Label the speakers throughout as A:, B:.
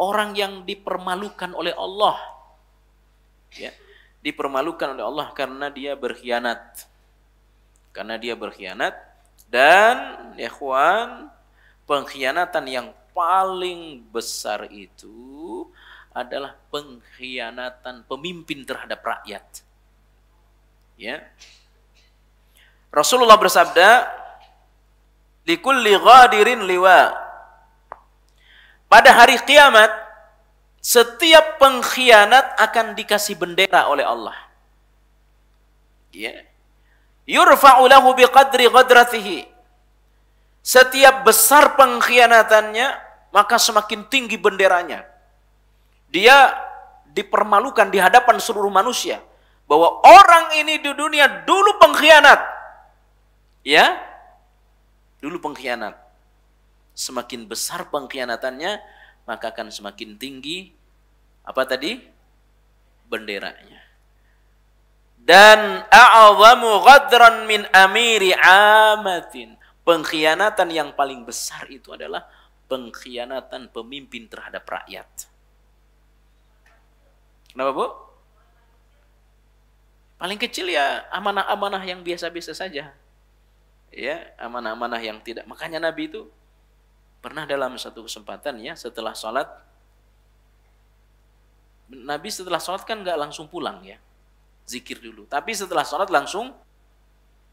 A: orang yang dipermalukan oleh Allah. Ya, dipermalukan oleh Allah karena dia berkhianat. Karena dia berkhianat dan ya pengkhianatan yang paling besar itu adalah pengkhianatan pemimpin terhadap rakyat. Ya. Rasulullah bersabda, "Likulli ghadirin liwa." Pada hari kiamat, setiap pengkhianat akan dikasih bendera oleh Allah. Ya. Yurfa'u lahu biqadri Setiap besar pengkhianatannya, maka semakin tinggi benderanya. Dia dipermalukan di hadapan seluruh manusia bahwa orang ini di dunia dulu pengkhianat. Ya? Dulu pengkhianat semakin besar pengkhianatannya, maka akan semakin tinggi apa tadi? benderanya. Dan a'zamu ghadran min amiri amatin. Pengkhianatan yang paling besar itu adalah pengkhianatan pemimpin terhadap rakyat. Kenapa, Bu? Paling kecil ya amanah-amanah yang biasa-biasa saja. Ya, amanah-amanah yang tidak. Makanya Nabi itu Pernah dalam satu kesempatan ya setelah sholat, Nabi setelah sholat kan nggak langsung pulang ya, zikir dulu. Tapi setelah sholat langsung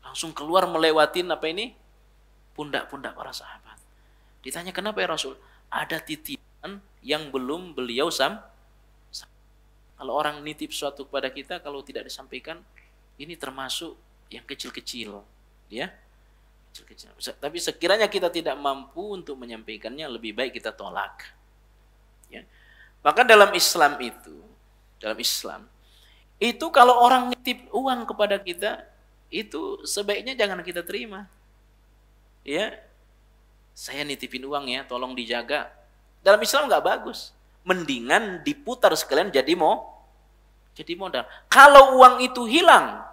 A: langsung keluar melewatin apa ini pundak-pundak para sahabat. Ditanya kenapa ya Rasul? Ada titipan yang belum beliau sam. Kalau orang nitip suatu kepada kita kalau tidak disampaikan ini termasuk yang kecil-kecil, ya. Tapi sekiranya kita tidak mampu untuk menyampaikannya, lebih baik kita tolak. Ya. Maka dalam Islam itu, dalam Islam, itu kalau orang nitip uang kepada kita, itu sebaiknya jangan kita terima. Ya, saya nitipin uang ya, tolong dijaga. Dalam Islam nggak bagus. Mendingan diputar sekalian jadi mau jadi modal. Kalau uang itu hilang,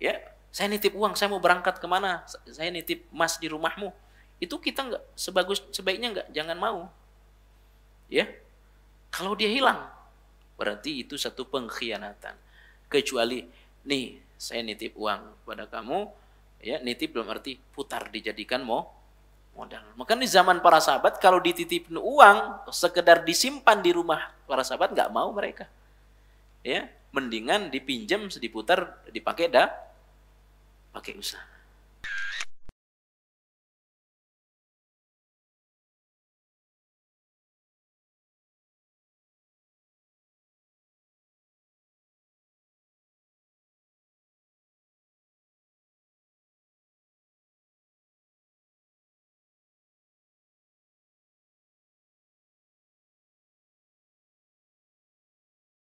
A: ya saya nitip uang, saya mau berangkat kemana, saya nitip emas di rumahmu. Itu kita nggak sebagus sebaiknya nggak, jangan mau. Ya, kalau dia hilang, berarti itu satu pengkhianatan. Kecuali, nih saya nitip uang kepada kamu, ya nitip belum arti putar dijadikan mau modal. Maka di zaman para sahabat kalau dititip uang sekedar disimpan di rumah para sahabat nggak mau mereka. Ya, mendingan dipinjam, diputar, dipakai dah pakai usaha